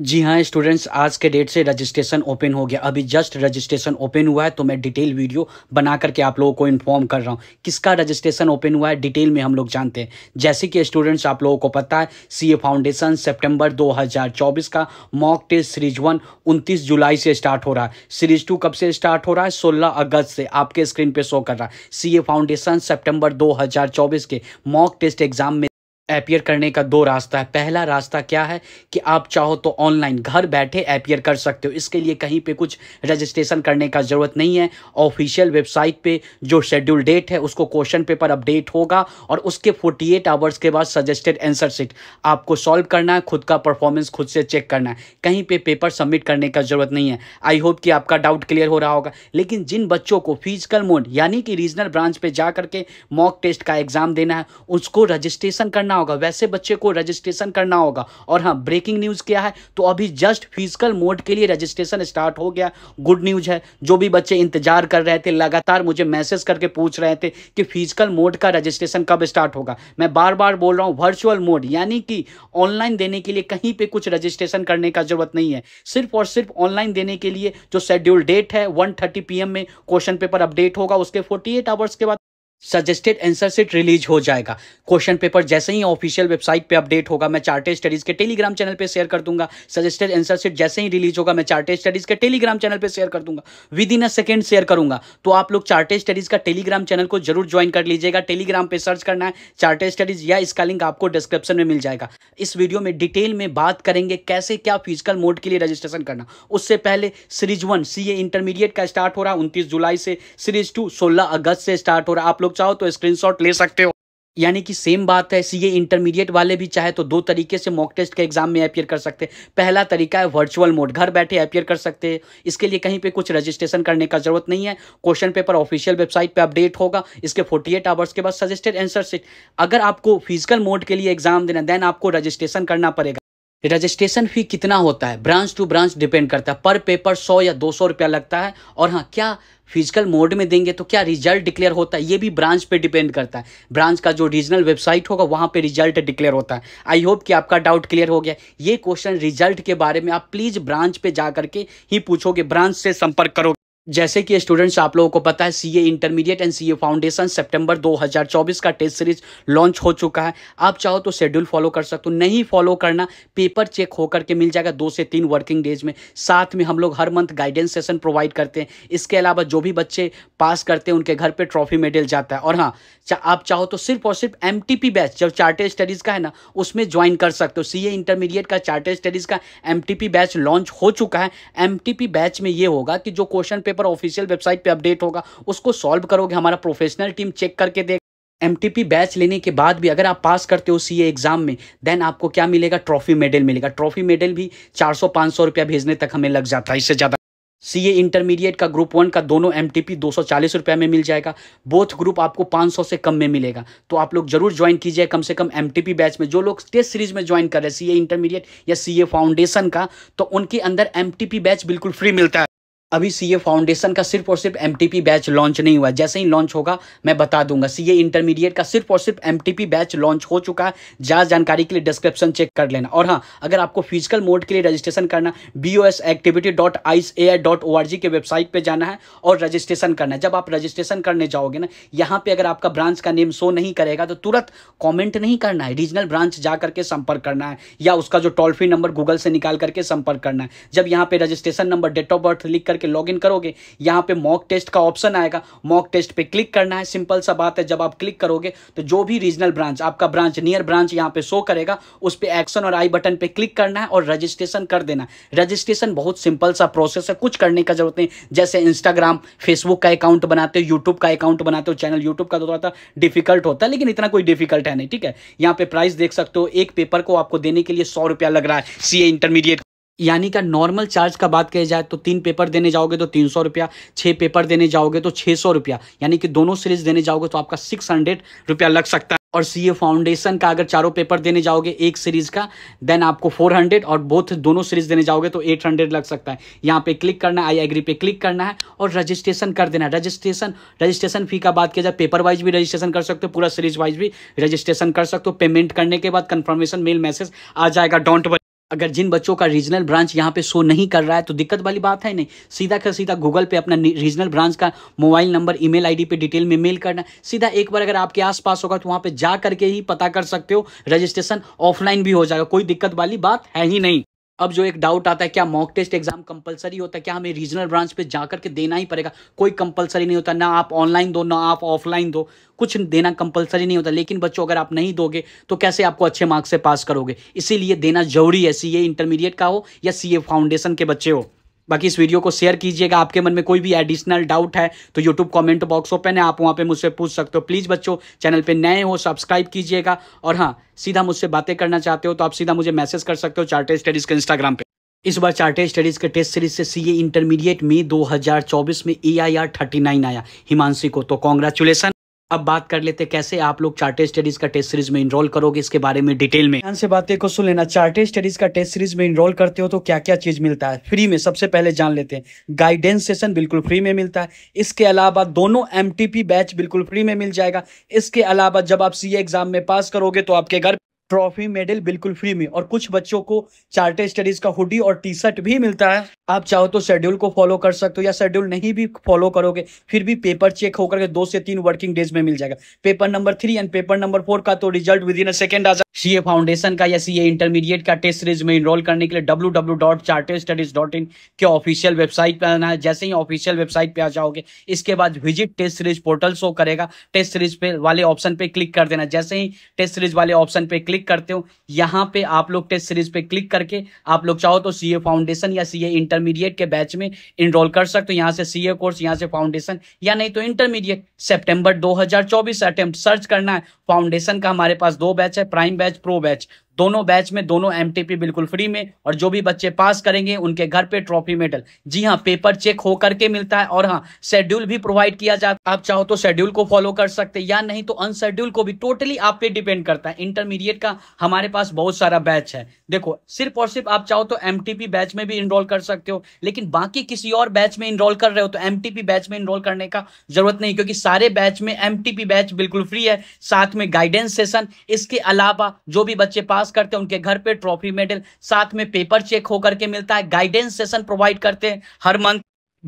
जी हाँ स्टूडेंट्स आज के डेट से रजिस्ट्रेशन ओपन हो गया अभी जस्ट रजिस्ट्रेशन ओपन हुआ है तो मैं डिटेल वीडियो बना करके आप लोगों को इन्फॉर्म कर रहा हूँ किसका रजिस्ट्रेशन ओपन हुआ है डिटेल में हम लोग जानते हैं जैसे कि स्टूडेंट्स आप लोगों को पता है सीए फाउंडेशन सितंबर 2024 का मॉक टेस्ट सीरीज वन उनतीस जुलाई से स्टार्ट हो रहा है सीरीज टू कब से स्टार्ट हो रहा है सोलह अगस्त से आपके स्क्रीन पर शो कर रहा है सी फाउंडेशन सेप्टेम्बर दो के मॉक टेस्ट एग्जाम में अपियर करने का दो रास्ता है पहला रास्ता क्या है कि आप चाहो तो ऑनलाइन घर बैठे अपियर कर सकते हो इसके लिए कहीं पे कुछ रजिस्ट्रेशन करने का ज़रूरत नहीं है ऑफिशियल वेबसाइट पे जो शेड्यूल डेट है उसको क्वेश्चन पेपर अपडेट होगा और उसके 48 आवर्स के बाद सजेस्टेड एंसर सीट आपको सॉल्व करना है खुद का परफॉर्मेंस खुद से चेक करना है कहीं पर पे पेपर सबमिट करने का ज़रूरत नहीं है आई होप कि आपका डाउट क्लियर हो रहा होगा लेकिन जिन बच्चों को फिजिकल मोड यानी कि रीजनल ब्रांच पर जा करके मॉक टेस्ट का एग्ज़ाम देना है उसको रजिस्ट्रेशन करना करना होगा वैसे बच्चे को रजिस्ट्रेशन करना होगा और हाँ ब्रेकिंग न्यूज़ क्या है तो अभी जस्ट फिजिकल मोड के लिए रजिस्ट्रेशन स्टार्ट हो गया गुड न्यूज़ है जो भी बच्चे इंतजार कर रहे थे लगातार मुझे मैसेज करके पूछ रहे थे कि फिजिकल मोड का रजिस्ट्रेशन कब स्टार्ट होगा मैं बार बार बोल रहा हूँ वर्चुअल मोड यानी कि ऑनलाइन देने के लिए कहीं पर कुछ रजिस्ट्रेशन करने का जरूरत नहीं है सिर्फ और सिर्फ ऑनलाइन देने के लिए जो शेड्यूल डेट है वन थर्टी में क्वेश्चन पेपर अपडेट होगा उसके फोर्टी आवर्स के बाद सजेस्टेड आंसर सेट रिलीज हो जाएगा क्वेश्चन पेपर जैसे ही ऑफिशियल वेबसाइट पे अपडेट होगा मैं चार्टेड स्टडीज के टेलीग्राम चैनल पे शेयर कर दूंगा सजेस्टेड आंसर सेट जैसे ही रिलीज होगा मैं चार्टेड स्टडीज के टेलीग्राम चैनल पे शेयर कर दूंगा within a second share करूंगा तो आप लोग चार्टेड स्टडीज का टेलीग्राम चैनल को जरूर ज्वाइन कर लीजिएगा टेलीग्राम पे सर्च करना है चार्टेड स्टडीज या इसका लिंक आपको डिस्क्रिप्शन में मिल जाएगा इस वीडियो में डिटेल में बात करेंगे कैसे क्या फिजिकल मोड के लिए रजिस्ट्रेशन करना उससे पहले सीरीज वन सी इंटरमीडिएट का स्टार्ट हो रहा है उनतीस जुलाई से सीरीज टू सोलह अगस्त से स्टार्ट हो रहा है आप लोग लोग चाहो तो स्क्रीनशॉट ले सकते हो यानी कि सेम बात है सीए इंटरमीडिएट वाले भी चाहे तो दो तरीके से मॉक टेस्ट के एग्जाम में अपियर कर सकते हैं पहला तरीका है वर्चुअल मोड घर बैठे अपियर कर सकते हैं इसके लिए कहीं पे कुछ रजिस्ट्रेशन करने का जरूरत नहीं है क्वेश्चन पेपर ऑफिशियल वेबसाइट पे अपडेट होगा इसके 48 एट आवर्स के बाद सजेस्टेड एंसर सीट अगर आपको फिजिकल मोड के लिए एग्जाम देना देन आपको रजिस्ट्रेशन करना पड़ेगा रजिस्ट्रेशन फी कितना होता है ब्रांच टू ब्रांच डिपेंड करता है पर पेपर सौ या दो सौ रुपया लगता है और हाँ क्या फिजिकल मोड में देंगे तो क्या रिजल्ट डिक्लेयर होता है ये भी ब्रांच पे डिपेंड करता है ब्रांच का जो रीजनल वेबसाइट होगा वहाँ पे रिजल्ट डिक्लेयर होता है आई होप कि आपका डाउट क्लियर हो गया ये क्वेश्चन रिजल्ट के बारे में आप प्लीज़ ब्रांच पे जा करके ही पूछोगे ब्रांच से संपर्क करोगे जैसे कि स्टूडेंट्स आप लोगों को पता है CA intermediate and CA foundation सितंबर 2024 का टेस्ट सीरीज लॉन्च हो चुका है आप चाहो तो शेड्यूल फॉलो कर सकते हो नहीं फॉलो करना पेपर चेक होकर के मिल जाएगा दो से तीन वर्किंग डेज में साथ में हम लोग हर मंथ गाइडेंस सेशन प्रोवाइड करते हैं इसके अलावा जो भी बच्चे पास करते हैं उनके घर पर ट्रॉफी मेडल जाता है और हाँ चा, आप चाहो तो सिर्फ और सिर्फ एम बैच जब चार्टेड स्टडीज़ का है ना उसमें ज्वाइन कर सकते हो सी इंटरमीडिएट का चार्टेड स्टडीज़ का एम बैच लॉन्च हो चुका है एम बैच में ये होगा कि जो question paper paper official website पे अपडेट होगा उसको सॉल्व करोगे हमारा प्रोफेशनल टीम चेक करके देख एम बैच लेने के बाद भी अगर आप पास करते हो सी एग्ज़ाम में देन आपको क्या मिलेगा ट्रॉफी मेडल मिलेगा ट्रॉफी मेडल भी 400 सौ रुपया भेजने तक हमें लग जाता है इससे ज़्यादा सी ए इंटरमीडिएट का ग्रुप वन का दोनों एम टी पी में मिल जाएगा बोथ ग्रुप आपको पाँच से कम में मिलेगा तो आप लोग जरूर ज्वाइन कीजिए कम से कम एम बैच में जो लोग टेस्ट सीरीज में ज्वाइन कर रहे हैं सी इंटरमीडिएट या सी फाउंडेशन का तो उनके अंदर एम बैच बिल्कुल फ्री मिलता है अभी सीए फाउंडेशन का सिर्फ और सिर्फ एमटीपी बैच लॉन्च नहीं हुआ जैसे ही लॉन्च होगा मैं बता दूंगा सीए इंटरमीडिएट का सिर्फ और सिर्फ एमटीपी बैच लॉन्च हो चुका है ज़्यादा जानकारी के लिए डिस्क्रिप्शन चेक कर लेना और हाँ अगर आपको फिजिकल मोड के लिए रजिस्ट्रेशन करना B O S activity dot I C A I dot O R G के वेबसाइट पर जाना है और रजिस्ट्रेशन करना है जब आप रजिस्ट्रेशन करने जाओगे ना यहाँ पर अगर आपका ब्रांच का नेम शो नहीं करेगा तो तुरंत कॉमेंट नहीं करना है रीजनल ब्रांच जा करके संपर्क करना है या उसका जो टोल फ्री नंबर गूगल से निकाल करके संपर्क करना है जब यहाँ पर registration number date of birth लिख कर करके लॉगिन करोगे यहाँ पे मॉक टेस्ट का ऑप्शन आएगा मॉक टेस्ट पे क्लिक करना है सिंपल सा बात है जब आप क्लिक करोगे तो जो भी रीजनल ब्रांच आपका ब्रांच नियर ब्रांच यहाँ पे शो करेगा उस पर एक्शन और आई बटन पे क्लिक करना है और रजिस्ट्रेशन कर देना रजिस्ट्रेशन बहुत सिंपल सा प्रोसेस है कुछ करने का जरूरत नहीं जैसे इंस्टाग्राम फेसबुक का अकाउंट बनाते हो यूट्यूब का अकाउंट बनाते हो चैनल यूट्यूब का थोड़ा सा डिफिकल्ट होता है लेकिन इतना कोई डिफिकल्ट है नहीं ठीक है यहाँ पे प्राइस देख सकते हो एक पेपर को आपको देने के लिए सौ रुपया लग रहा है सी इंटरमीडिएट यानी का नॉर्मल चार्ज का बात किया जाए तो तीन पेपर देने जाओगे तो तीन सौ रुपया छः पेपर देने जाओगे तो छः सौ रुपया यानी कि दोनों सीरीज देने जाओगे तो आपका सिक्स हंड्रेड रुपया लग सकता है और सी ए फाउंडेशन का अगर चारों पेपर देने जाओगे एक सीरीज का देन आपको 400 और बोथ दोनों सीरीज देने जाओगे तो 800 लग सकता है यहाँ पे क्लिक करना है आई एग्री पे क्लिक करना है और रजिस्ट्रेशन कर देना है रजिस्ट्रेशन रजिस्ट्रेशन फी का बात किया जाए पेपर वाइज भी रजिस्ट्रेशन कर सकते हो पूरा सीरीज वाइज भी रजिस्ट्रेशन कर सकते हो पेमेंट करने के बाद कन्फर्मेशन मेल मैसेज आ जाएगा डोंट अगर जिन बच्चों का रीजनल ब्रांच यहाँ पे शो नहीं कर रहा है तो दिक्कत वाली बात है नहीं सीधा का सीधा गूगल पे अपना रीजनल ब्रांच का मोबाइल नंबर ईमेल आईडी पे डिटेल में मेल करना सीधा एक बार अगर आपके आसपास होगा तो वहाँ पे जा करके ही पता कर सकते हो रजिस्ट्रेशन ऑफलाइन भी हो जाएगा कोई दिक्कत वाली बात है ही नहीं अब जो एक डाउट आता है क्या मॉक टेस्ट एग्जाम कंपलसरी होता है क्या हमें रीजनल ब्रांच पे जाकर के देना ही पड़ेगा कोई कंपलसरी नहीं होता ना आप ऑनलाइन दो ना आप ऑफलाइन दो कुछ देना कंपलसरी नहीं होता लेकिन बच्चों अगर आप नहीं दोगे तो कैसे आपको अच्छे मार्क्स से पास करोगे इसीलिए देना जरूरी है सी इंटरमीडिएट का हो या सी फाउंडेशन के बच्चे हो बाकी इस वीडियो को शेयर कीजिएगा आपके मन में कोई भी एडिशनल डाउट है तो यूट्यूब कमेंट बॉक्स ओपन है आप वहाँ पे मुझसे पूछ सकते हो प्लीज़ बच्चों चैनल पे नए हो सब्सक्राइब कीजिएगा और हाँ सीधा मुझसे बातें करना चाहते हो तो आप सीधा मुझे मैसेज कर सकते हो चार्टे स्टडीज़ के इंस्टाग्राम पे इस बार चार्टे स्टडीज़ के टेस्ट सीरीज से सीए इंटरमीडिएट में 2024 में एआईआर 39 आया हिमांशी को तो कॉन्ग्रेचुलेसन अब बात कर लेते कैसे आप लोग चार्टेड स्टडीज का टेस्ट सीरीज में इनरोल करोगे इसके बारे में डिटेल में ध्यान से बातें को सुन लेना चार्टेड स्टडीज का टेस्ट सीरीज में इनरोल करते हो तो क्या क्या चीज मिलता है फ्री में सबसे पहले जान लेते हैं गाइडेंस सेशन बिल्कुल फ्री में मिलता है इसके अलावा दोनों एम बैच बिल्कुल फ्री में मिल जाएगा इसके अलावा जब आप सी एग्जाम में पास करोगे तो आपके घर ट्रॉफी मेडल बिल्कुल फ्री में और कुछ बच्चों को चार्टर स्टडीज का हुडी और टी शर्ट भी मिलता है आप चाहो तो शेड्यूल को फॉलो कर सकते हो या शेड्यूल नहीं भी फॉलो करोगे फिर भी पेपर चेक होकर के दो से तीन वर्किंग डेज में मिल जाएगा paper number three and paper number four का तो result within a second आ जाए ए फाउंडेशन का या सीए इंटरमीडिएट का टेस्ट सीरीज में इनरोल करने के लिए W W dot Charter Studies dot in के ऑफिशियल वेबसाइट पर आना है जैसे ही ऑफिशियल वेबसाइट पर आ जाओगे इसके बाद visit test series portal show करेगा टेस्ट सीरीज पे वाले ऑप्शन पे क्लिक कर देना जैसे ही टेस्ट सीरीज वाले ऑप्शन पे क्लिक क्लिक करते हो यहाँ पे आप लोग टेस्ट सीरीज पे क्लिक करके आप लोग चाहो तो सीए फाउंडेशन या सीए इंटरमीडिएट के बैच में इनरोल कर सकते हो यहाँ से सीए कोर्स यहाँ से फाउंडेशन या नहीं तो इंटरमीडिएट सेप्टेम्बर दो हजार अटेम्प्ट सर्च करना है फाउंडेशन का हमारे पास दो बैच है प्राइम बैच प्रो बैच दोनों बैच में दोनों एम बिल्कुल फ्री में और जो भी बच्चे पास करेंगे उनके घर पे ट्रॉफी मेडल जी हाँ पेपर चेक हो करके मिलता है और हाँ शेड्यूल भी प्रोवाइड किया जाता आप चाहो तो शेड्यूल को फॉलो कर सकते या नहीं तो अनशेड्यूल को भी टोटली आप पे डिपेंड करता है इंटरमीडिएट का हमारे पास बहुत सारा बैच है देखो सिर्फ और सिर्फ आप चाहो तो एम बैच में भी इनरोल कर सकते हो लेकिन बाकी किसी और बैच में इनरोल कर रहे हो तो एम बैच में इनरोल करने का जरूरत नहीं क्योंकि सारे बैच में एम बैच बिल्कुल फ्री है साथ में गाइडेंस सेशन इसके अलावा जो भी बच्चे पास पास करते हैं उनके घर पे ट्रॉफी मेडल साथ में पेपर चेक होकर के मिलता है गाइडेंस सेशन प्रोवाइड करते हैं हर मंथ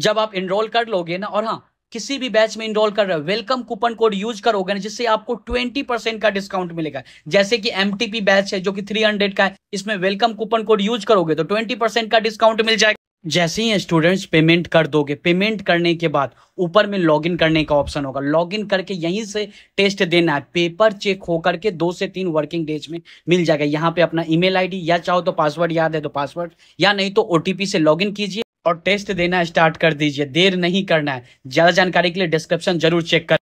जब आप इनरोल कर लोगे ना और हाँ किसी भी बैच में इनरोल कर रहे हो वेलकम कूपन कोड यूज करोगे ना जिससे आपको 20 परसेंट का डिस्काउंट मिलेगा जैसे कि एम बैच है जो कि 300 का है इसमें वेलकम कूपन कोड यूज करोगे तो 20 परसेंट का डिस्काउंट मिल जाएगा जैसे ही स्टूडेंट्स पेमेंट कर दोगे पेमेंट करने के बाद ऊपर में लॉगिन करने का ऑप्शन होगा लॉगिन करके यहीं से टेस्ट देना है पेपर चेक होकर के दो से तीन वर्किंग डेज में मिल जाएगा यहाँ पे अपना ईमेल आईडी या चाहो तो पासवर्ड याद है तो पासवर्ड या नहीं तो ओटीपी से लॉगिन कीजिए और टेस्ट देना स्टार्ट कर दीजिए देर नहीं करना है ज़्यादा जानकारी के लिए डिस्क्रिप्शन जरूर चेक कर